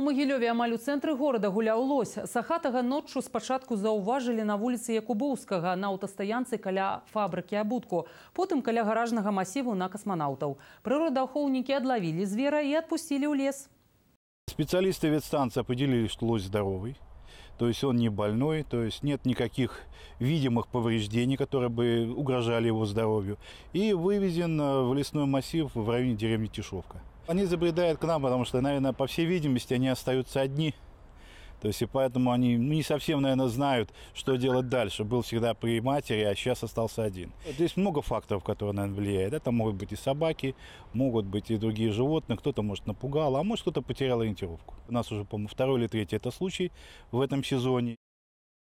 У магілёве амаль у цэнтры горада гуляў лось. Сахатага ноччу спачатку заўважылі на вуліцы Якубоўскага, на аўтастаянцы каля фабрыкі абутку, потым каля гаражнага масіву на касманаўтаў. Прыродаахоўнікі адлавілі звера і адпусцілі ў лес. Спецыялісты ветстанцыя падзялілі, што лось здаровый, то есть он не больной, то есть нет никаких видимых повреждений, которые бы угрожали его здоровью, и вывезен э, в лесной массив в районе деревни Тишовка. Они забредают к нам, потому что, наверное, по всей видимости, они остаются одни – то есть и поэтому они ну, не совсем, наверное, знают, что делать дальше. Был всегда при матери, а сейчас остался один. Здесь много факторов, которые, наверное, влияют. Это могут быть и собаки, могут быть и другие животные. Кто-то, может, напугал, а может, кто-то потерял ориентировку. У нас уже, по-моему, второй или третий это случай в этом сезоне.